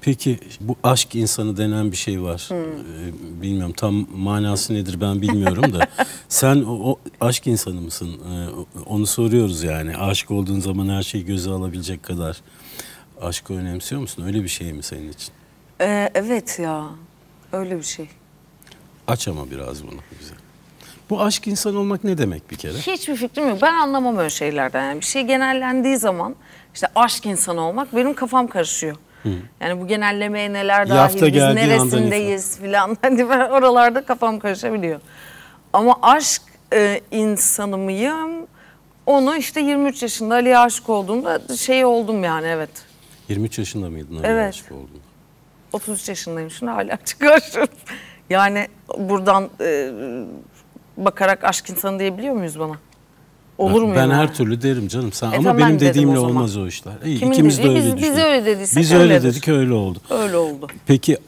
Peki bu aşk insanı denen bir şey var. Hmm. Ee, bilmiyorum tam manası nedir ben bilmiyorum da. Sen o, o aşk insanı mısın? Ee, onu soruyoruz yani. Aşık olduğun zaman her şeyi göze alabilecek kadar aşkı önemsiyor musun? Öyle bir şey mi senin için? Ee, evet ya. Öyle bir şey. Aç ama biraz bunu bize. Bu aşk insan olmak ne demek bir kere? Hiçbir fikrim yok. Ben anlamam öyle şeylerden. Yani bir şey genellendiği zaman işte aşk insanı olmak benim kafam karışıyor. Hı. Yani bu genellemeye neler Bir dahil, biz neresindeyiz filan. Hani ben oralarda kafam karışabiliyor. Ama aşk e, insanı mıyım? Onu işte 23 yaşında Ali'ye aşık olduğumda şey oldum yani evet. 23 yaşında mıydın Ali'ye evet. aşık oldun? 33 yaşındayım şimdi hala çıkarıyorum. Yani buradan e, bakarak aşk insanı diyebiliyor muyuz bana? Olur mu? Ben her türlü derim canım sen e, ama tamam, benim dediğimle olmaz o işler. İyi, Kimin ikimiz dediği? de öyle biz, Biz öyle dedik. Biz öyle öyledir. dedik öyle oldu. Öyle oldu. Peki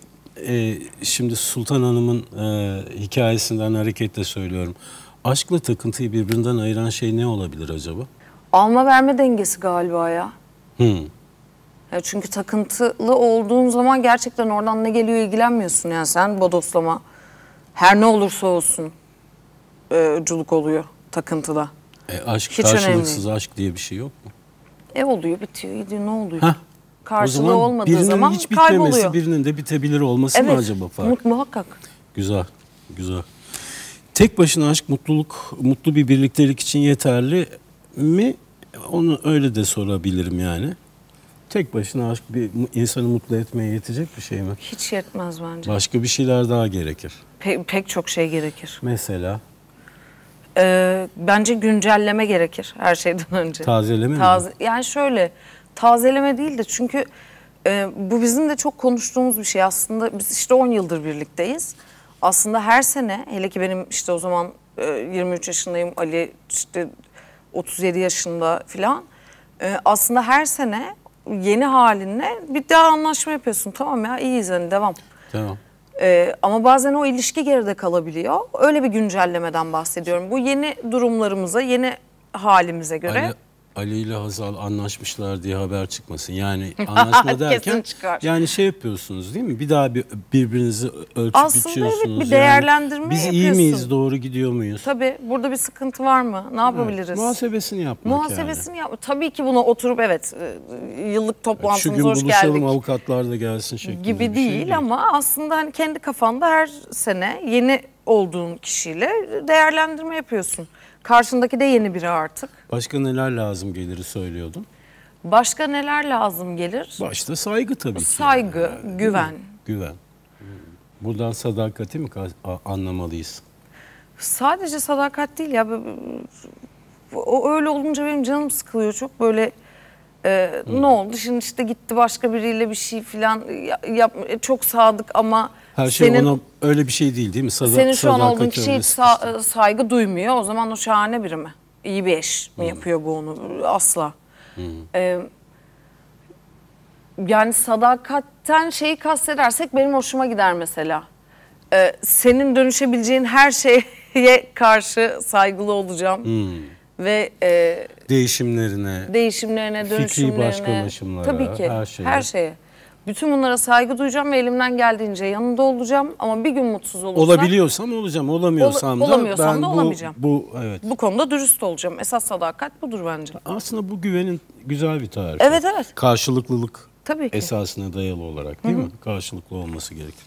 e, şimdi Sultan Hanım'ın e, hikayesinden hareketle söylüyorum. Aşkla takıntıyı birbirinden ayıran şey ne olabilir acaba? Alma verme dengesi galiba ya. Hmm. Ya çünkü takıntılı olduğun zaman gerçekten oradan ne geliyor ilgilenmiyorsun yani sen bodoslama. Her ne olursa olsun e, culuk oluyor takıntıda. E aşk Hiç karşılıksız önemli. aşk diye bir şey yok mu? E oluyor bitiyor gidiyor ne oluyor? Heh. Karşılığı o zaman olmadığı birinin zaman hiç bitmemesi, kayboluyor. birinin de bitebilir olması evet, mı acaba fark? muhakkak. Güzel, güzel. Tek başına aşk mutluluk, mutlu bir birliktelik için yeterli mi? Onu öyle de sorabilirim yani. Tek başına aşk bir insanı mutlu etmeye yetecek bir şey mi? Hiç yetmez bence. Başka bir şeyler daha gerekir. Pe pek çok şey gerekir. Mesela? Ee, bence güncelleme gerekir her şeyden önce. Tazeleme Taze, mi? Yani şöyle tazeleme değil de çünkü e, bu bizim de çok konuştuğumuz bir şey aslında biz işte 10 yıldır birlikteyiz. Aslında her sene hele ki benim işte o zaman e, 23 yaşındayım Ali işte 37 yaşında filan. E, aslında her sene yeni halinle bir daha anlaşma yapıyorsun tamam ya iyiyiz hani devam. Tamam. Ee, ama bazen o ilişki geride kalabiliyor. Öyle bir güncellemeden bahsediyorum. Bu yeni durumlarımıza, yeni halimize göre. Aynı Ali ile Hazal anlaşmışlar diye haber çıkmasın. Yani anlaşma derken yani şey yapıyorsunuz değil mi? Bir daha bir, birbirinizi ölçüp Aslında biçiyorsunuz. Aslında evet bir değerlendirme yani biz yapıyorsun. iyi miyiz? Doğru gidiyor muyuz? Tabii burada bir sıkıntı var mı? Ne yapabiliriz? Evet, muhasebesini yapmak Muhasebesini yani. yap. Tabii ki buna oturup evet e, yıllık e, toplantımız evet, hoş geldik. Şu gün buluşalım avukatlar da gelsin şeklinde Gibi değil, şey değil ama aslında hani kendi kafanda her sene yeni olduğun kişiyle değerlendirme yapıyorsun. Karşındaki de yeni biri artık. Başka neler lazım geliri söylüyordun? Başka neler lazım gelir? Başta saygı tabii ki. Saygı, yani. güven. Güven. Buradan sadakati mi anlamalıyız? Sadece sadakat değil ya. O öyle olunca benim canım sıkılıyor çok böyle ee, hmm. Ne oldu? Şimdi işte gitti başka biriyle bir şey filan yap, e, çok sadık ama her şey senin, ona öyle bir şey değil değil mi? Sada, senin şu an olduğun kişiye sa e, saygı duymuyor. O zaman o şahane biri mi? İyi bir eş mi yapıyor bu onu? Asla. Hmm. Ee, yani sadakatten şeyi kastedersek benim hoşuma gider mesela. Ee, senin dönüşebileceğin her şeye karşı saygılı olacağım. Hmm. Ve... E, değişimlerine, değişimlerine, fikri başkalaşımlara, tabii ki, her şeye. her şeye. Bütün bunlara saygı duyacağım ve elimden geldiğince yanında olacağım ama bir gün mutsuz olursam olabiliyorsam olacağım, olamıyorsam ol, da olamıyorsam ben da olamayacağım. Bu, bu evet. Bu konuda dürüst olacağım. Esas sadakat budur bence. Aslında bu güvenin güzel bir tarifi. Evet evet. Karşılıklılık Tabii ki. esasına dayalı olarak değil Hı -hı. mi? Karşılıklı olması gerekir.